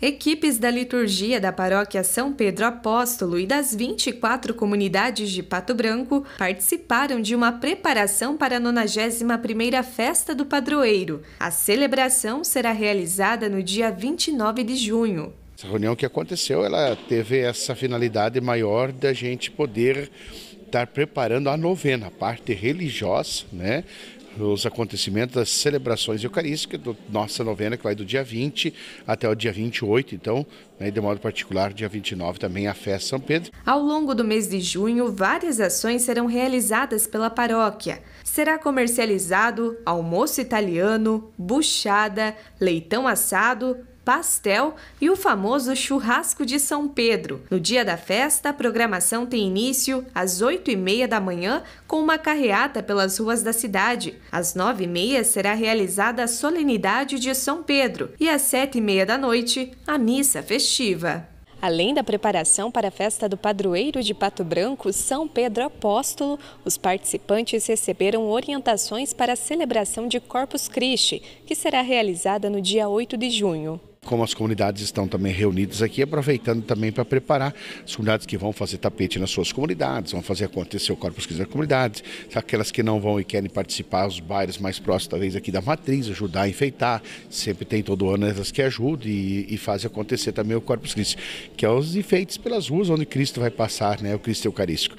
Equipes da liturgia da paróquia São Pedro Apóstolo e das 24 comunidades de Pato Branco participaram de uma preparação para a 91ª Festa do Padroeiro. A celebração será realizada no dia 29 de junho. Essa reunião que aconteceu, ela teve essa finalidade maior da gente poder estar preparando a novena, a parte religiosa, né? os acontecimentos das celebrações eucarísticas da nossa novena, que vai do dia 20 até o dia 28, então, né, de modo particular, dia 29 também a festa São Pedro. Ao longo do mês de junho, várias ações serão realizadas pela paróquia. Será comercializado almoço italiano, buchada, leitão assado, pastel e o famoso churrasco de São Pedro. No dia da festa, a programação tem início às 8h30 da manhã com uma carreata pelas ruas da cidade. Às 9h30 será realizada a solenidade de São Pedro e às 7h30 da noite, a missa festiva. Além da preparação para a festa do padroeiro de Pato Branco, São Pedro Apóstolo, os participantes receberam orientações para a celebração de Corpus Christi, que será realizada no dia 8 de junho como as comunidades estão também reunidas aqui, aproveitando também para preparar as comunidades que vão fazer tapete nas suas comunidades, vão fazer acontecer o Corpus Christi nas comunidades, aquelas que não vão e querem participar, os bairros mais próximos, talvez aqui da matriz, ajudar a enfeitar. Sempre tem todo ano essas que ajudam e, e fazem acontecer também o Corpus Christi, que é os enfeites pelas ruas onde Cristo vai passar, né, o Cristo Eucarístico.